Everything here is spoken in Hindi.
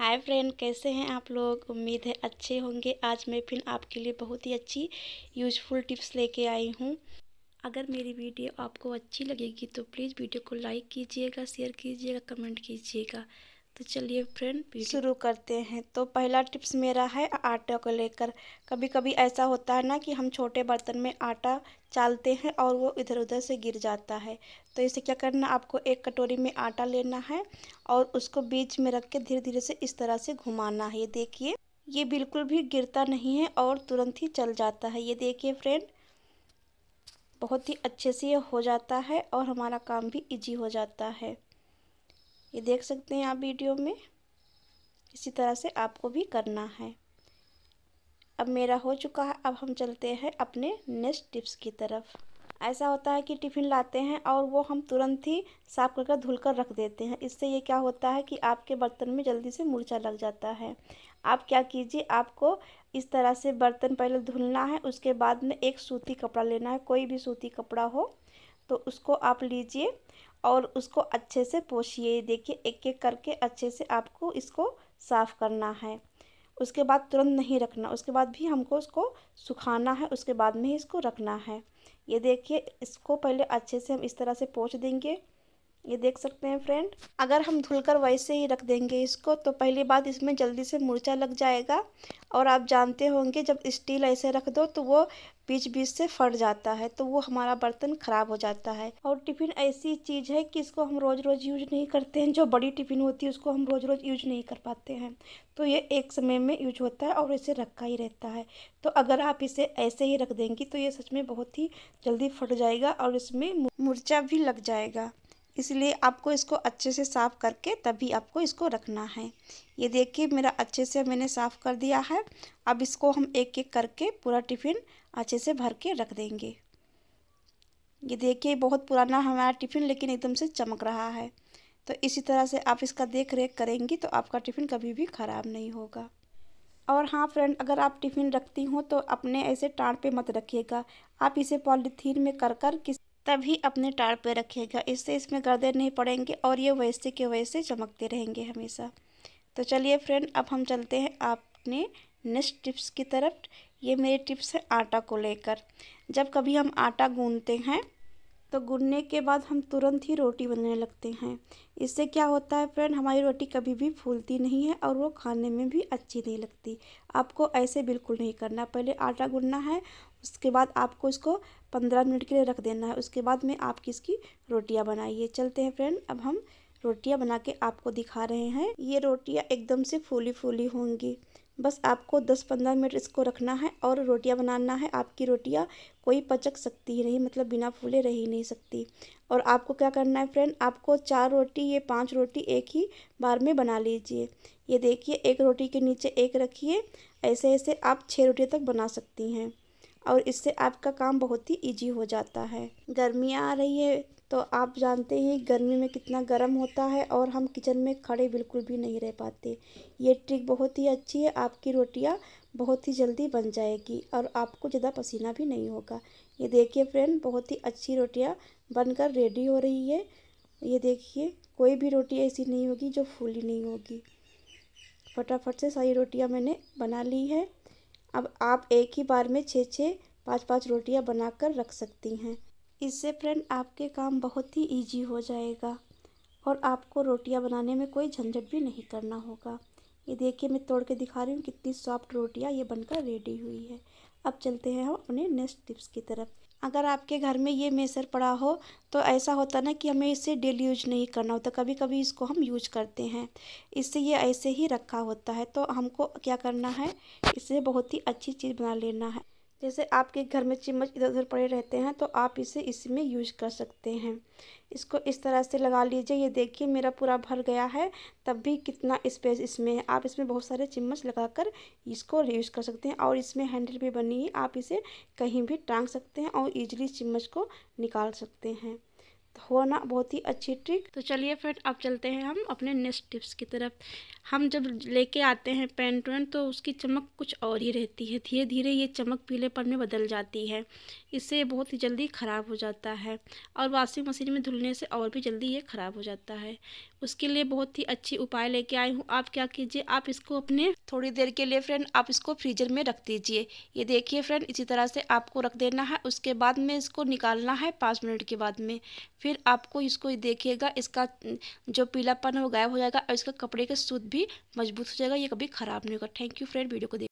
हाय फ्रेंड कैसे हैं आप लोग उम्मीद है अच्छे होंगे आज मैं फिर आपके लिए बहुत ही अच्छी यूजफुल टिप्स लेके आई हूँ अगर मेरी वीडियो आपको अच्छी लगेगी तो प्लीज़ वीडियो को लाइक कीजिएगा शेयर कीजिएगा कमेंट कीजिएगा तो चलिए फ्रेंड शुरू करते हैं तो पहला टिप्स मेरा है आटा को लेकर कभी कभी ऐसा होता है ना कि हम छोटे बर्तन में आटा चालते हैं और वो इधर उधर से गिर जाता है तो इसे क्या करना आपको एक कटोरी में आटा लेना है और उसको बीच में रख के धीरे धीरे से इस तरह से घुमाना है ये देखिए ये बिल्कुल भी गिरता नहीं है और तुरंत ही चल जाता है ये देखिए फ्रेंड बहुत ही अच्छे से ये हो जाता है और हमारा काम भी इजी हो जाता है ये देख सकते हैं आप वीडियो में इसी तरह से आपको भी करना है अब मेरा हो चुका है अब हम चलते हैं अपने नेक्स्ट टिप्स की तरफ ऐसा होता है कि टिफ़िन लाते हैं और वो हम तुरंत ही साफ़ करके धुल कर रख देते हैं इससे ये क्या होता है कि आपके बर्तन में जल्दी से मुरझा लग जाता है आप क्या कीजिए आपको इस तरह से बर्तन पहले धुलना है उसके बाद में एक सूती कपड़ा लेना है कोई भी सूती कपड़ा हो तो उसको आप लीजिए और उसको अच्छे से पोछिए देखिए एक एक करके अच्छे से आपको इसको साफ़ करना है उसके बाद तुरंत नहीं रखना उसके बाद भी हमको उसको सुखाना है उसके बाद में ही इसको रखना है ये देखिए इसको पहले अच्छे से हम इस तरह से पोछ देंगे ये देख सकते हैं फ्रेंड अगर हम धुलकर वैसे ही रख देंगे इसको तो पहली बात इसमें जल्दी से मुरचा लग जाएगा और आप जानते होंगे जब स्टील ऐसे रख दो तो वो बीच बीच से फट जाता है तो वो हमारा बर्तन ख़राब हो जाता है और टिफ़िन ऐसी चीज़ है कि इसको हम रोज़ रोज़ यूज नहीं करते हैं जो बड़ी टिफ़िन होती है उसको हम रोज़ रोज़ यूज नहीं कर पाते हैं तो ये एक समय में यूज होता है और इसे रखा ही रहता है तो अगर आप इसे ऐसे ही रख देंगी तो ये सच में बहुत ही जल्दी फट जाएगा और इसमें मुरचा भी लग जाएगा इसलिए आपको इसको अच्छे से साफ़ करके तभी आपको इसको रखना है ये देखिए मेरा अच्छे से मैंने साफ़ कर दिया है अब इसको हम एक एक करके पूरा टिफ़िन अच्छे से भर के रख देंगे ये देखिए बहुत पुराना हमारा टिफ़िन लेकिन एकदम से चमक रहा है तो इसी तरह से आप इसका देख रेख करेंगी तो आपका टिफ़िन कभी भी ख़राब नहीं होगा और हाँ फ्रेंड अगर आप टिफ़िन रखती हो तो अपने ऐसे टाँड पे मत रखिएगा आप इसे पॉलीथीन में कर कर किस तभी अपने टार पर रखिएगा इससे इसमें गर्दे नहीं पड़ेंगे और ये वैसे के वैसे चमकते रहेंगे हमेशा तो चलिए फ्रेंड अब हम चलते हैं आपने नेक्स्ट टिप्स की तरफ ये मेरे टिप्स है आटा को लेकर जब कभी हम आटा गूंदते हैं तो गुनने के बाद हम तुरंत ही रोटी बनाने लगते हैं इससे क्या होता है फ्रेंड हमारी रोटी कभी भी फूलती नहीं है और वो खाने में भी अच्छी नहीं लगती आपको ऐसे बिल्कुल नहीं करना पहले आटा गुनना है उसके बाद आपको इसको पंद्रह मिनट के लिए रख देना है उसके बाद में आप किसकी रोटियाँ बनाइए चलते हैं फ्रेंड अब हम रोटियाँ बना के आपको दिखा रहे हैं ये रोटियाँ एकदम से फूली फूली होंगी बस आपको 10-15 मिनट इसको रखना है और रोटियां बनाना है आपकी रोटियां कोई पचक सकती ही नहीं मतलब बिना फूले रह ही नहीं सकती और आपको क्या करना है फ्रेंड आपको चार रोटी ये पांच रोटी एक ही बार में बना लीजिए ये देखिए एक रोटी के नीचे एक रखिए ऐसे ऐसे आप छः रोटियाँ तक बना सकती हैं और इससे आपका काम बहुत ही ईजी हो जाता है गर्मियाँ आ रही है तो आप जानते हैं गर्मी में कितना गर्म होता है और हम किचन में खड़े बिल्कुल भी नहीं रह पाते ये ट्रिक बहुत ही अच्छी है आपकी रोटियां बहुत ही जल्दी बन जाएगी और आपको ज़्यादा पसीना भी नहीं होगा ये देखिए फ्रेंड बहुत ही अच्छी रोटियां बनकर रेडी हो रही है ये देखिए कोई भी रोटी ऐसी नहीं होगी जो फूली नहीं होगी फटाफट से सारी रोटियाँ मैंने बना ली है अब आप एक ही बार में छः छः पाँच पाँच रोटियाँ बनाकर रख सकती हैं इससे फ्रेंड आपके काम बहुत ही ईजी हो जाएगा और आपको रोटियां बनाने में कोई झंझट भी नहीं करना होगा ये देखिए मैं तोड़ के दिखा रही हूँ कितनी सॉफ्ट रोटियाँ ये बनकर रेडी हुई है अब चलते हैं हम अपने नेक्स्ट टिप्स की तरफ अगर आपके घर में ये मेसर पड़ा हो तो ऐसा होता ना कि हमें इसे डेली यूज नहीं करना होता कभी कभी इसको हम यूज करते हैं इससे ये ऐसे ही रखा होता है तो हमको क्या करना है इसे बहुत ही अच्छी चीज़ बना लेना है जैसे आपके घर में चम्मच इधर उधर पड़े रहते हैं तो आप इसे इसमें यूज कर सकते हैं इसको इस तरह से लगा लीजिए ये देखिए मेरा पूरा भर गया है तब भी कितना स्पेस इसमें है आप इसमें बहुत सारे चम्मच लगाकर इसको यूज कर सकते हैं और इसमें हैंडल भी बनी है आप इसे कहीं भी टांग सकते हैं और ईजिली चम्मच को निकाल सकते हैं होना बहुत ही अच्छी ट्रिक तो चलिए फ्रेंड अब चलते हैं हम अपने नेक्स्ट टिप्स की तरफ हम जब लेके आते हैं पेंट वेंट तो उसकी चमक कुछ और ही रहती है धीरे धीरे ये चमक पीलेपन में बदल जाती है इससे बहुत ही जल्दी ख़राब हो जाता है और वॉशिंग मशीन में धुलने से और भी जल्दी ये ख़राब हो जाता है उसके लिए बहुत ही अच्छी उपाय लेके आई हूँ आप क्या कीजिए आप इसको अपने थोड़ी देर के लिए फ्रेंड आप इसको फ्रीजर में रख दीजिए ये देखिए फ्रेंड इसी तरह से आपको रख देना है उसके बाद में इसको निकालना है पाँच मिनट के बाद में फिर आपको इसको देखिएगा इसका जो पीलापन हो गायब हो जाएगा और इसका कपड़े का सूत भी मजबूत हो जाएगा ये कभी ख़राब नहीं होगा थैंक यू फ्रेंड वीडियो को देख